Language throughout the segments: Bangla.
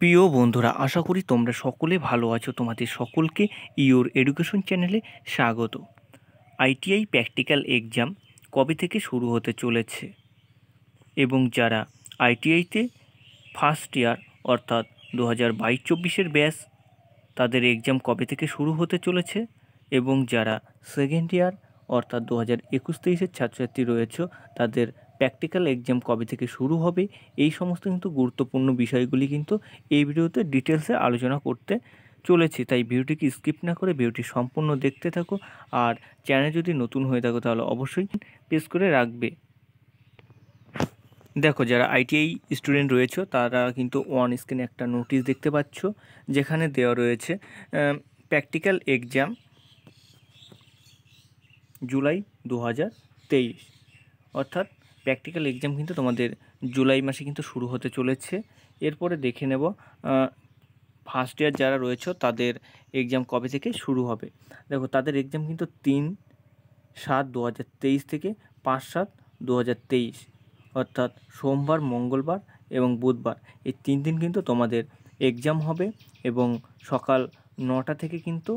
প্রিয় বন্ধুরা আশা করি তোমরা সকলে ভালো আছো তোমাদের সকলকে ইওর এডুকেশন চ্যানেলে স্বাগত আইটিআই প্র্যাকটিক্যাল এক্সাম কবে থেকে শুরু হতে চলেছে এবং যারা আইটিআইতে ফার্স্ট ইয়ার অর্থাৎ দু হাজার বাইশ চব্বিশের ব্যাস তাদের এক্সাম কবে থেকে শুরু হতে চলেছে এবং যারা সেকেন্ড ইয়ার অর্থাৎ দু হাজার একুশ তেইশের ছাত্রছাত্রী রয়েছে তাদের প্র্যাকটিক্যাল এক্সাম কবে থেকে শুরু হবে এই সমস্ত কিন্তু গুরুত্বপূর্ণ বিষয়গুলি কিন্তু এই ভিডিওতে ডিটেলসে আলোচনা করতে চলেছে তাই ভিডিওটিকে স্কিপ না করে ভিডিওটি সম্পূর্ণ দেখতে থাকো আর চ্যানেল যদি নতুন হয়ে থাকো তাহলে অবশ্যই পেস করে রাখবে দেখো যারা আইটিআই স্টুডেন্ট রয়েছে তারা কিন্তু ওয়ান স্ক্রিনে একটা নোটিশ দেখতে পাচ্ছ যেখানে দেওয়া রয়েছে প্র্যাকটিক্যাল এক্সাম জুলাই দু অর্থাৎ প্র্যাকটিক্যাল এক্সাম কিন্তু তোমাদের জুলাই মাসে কিন্তু শুরু হতে চলেছে এরপরে দেখে নেব ফার্স্ট ইয়ার যারা রয়েছে তাদের এক্সাম কবে থেকে শুরু হবে দেখো তাদের এক্সাম কিন্তু তিন সাত দু থেকে পাঁচ সাত দু অর্থাৎ সোমবার মঙ্গলবার এবং বুধবার এই তিন দিন কিন্তু তোমাদের এক্সাম হবে এবং সকাল নটা থেকে কিন্তু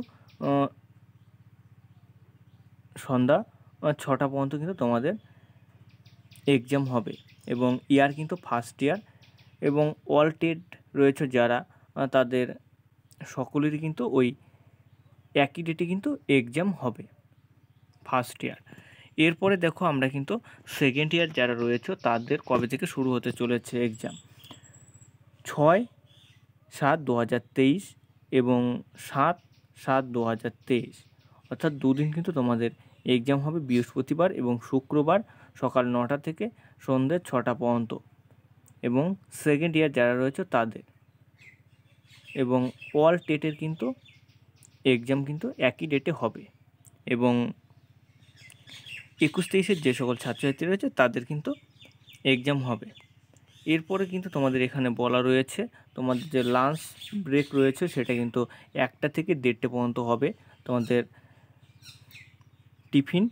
সন্ধ্যা ছটা পর্যন্ত কিন্তু তোমাদের এক্সাম হবে এবং ইয়ার কিন্তু ফার্স্ট ইয়ার এবং অল টেট রয়েছে যারা তাদের সকলেরই কিন্তু ওই একই ডেটে কিন্তু এক্সাম হবে ফার্স্ট ইয়ার এরপরে দেখো আমরা কিন্তু সেকেন্ড ইয়ার যারা রয়েছে তাদের কবে থেকে শুরু হতে চলেছে এক্সাম ছয় সাত দু এবং সাত সাত দু অর্থাৎ দুদিন কিন্তু তোমাদের এক্সাম হবে বৃহস্পতিবার এবং শুক্রবার সকাল নটা থেকে সন্ধ্যে ছটা পর্যন্ত এবং সেকেন্ড ইয়ার যারা রয়েছে তাদের এবং ওয়াল টেটের কিন্তু এক্সাম কিন্তু একই ডেটে হবে এবং একুশ তেইশের যে সকল ছাত্রছাত্রী রয়েছে তাদের কিন্তু এক্সাম হবে এরপরে কিন্তু তোমাদের এখানে বলা রয়েছে তোমাদের যে লাঞ্চ ব্রেক রয়েছে সেটা কিন্তু একটা থেকে দেড়টে পর্যন্ত হবে তোমাদের টিফিন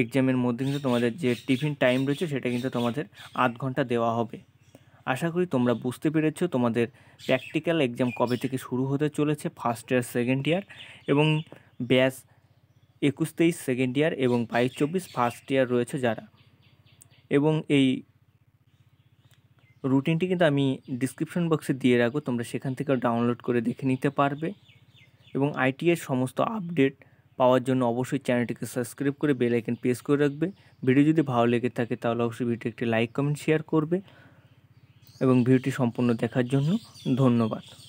এক্সামের মধ্যে কিন্তু তোমাদের যে টিফিন টাইম রয়েছে সেটা কিন্তু তোমাদের আধ ঘন্টা দেওয়া হবে আশা করি তোমরা বুঝতে পেরেছ তোমাদের প্র্যাকটিক্যাল এক্সাম কবে থেকে শুরু হতে চলেছে ফার্স্ট ইয়ার সেকেন্ড ইয়ার এবং ব্যাস একুশ তেইশ সেকেন্ড ইয়ার এবং বাইশ চব্বিশ ফার্স্ট ইয়ার রয়েছে যারা এবং এই রুটিনটি কিন্তু আমি ডিসক্রিপশন বক্সে দিয়ে রাখবো তোমরা সেখান থেকে ডাউনলোড করে দেখে নিতে পারবে এবং আইটিএর সমস্ত আপডেট পাওয়ার জন্য অবশ্যই চ্যানেলটিকে সাবস্ক্রাইব করে বেল আইকন প্রেস করে রাখবে ভিডিও যদি ভালো লেগে থাকে তাহলে অবশ্যই ভিডিও একটি লাইক কমেন্ট শেয়ার করবে এবং ভিডিওটি সম্পূর্ণ দেখার জন্য ধন্যবাদ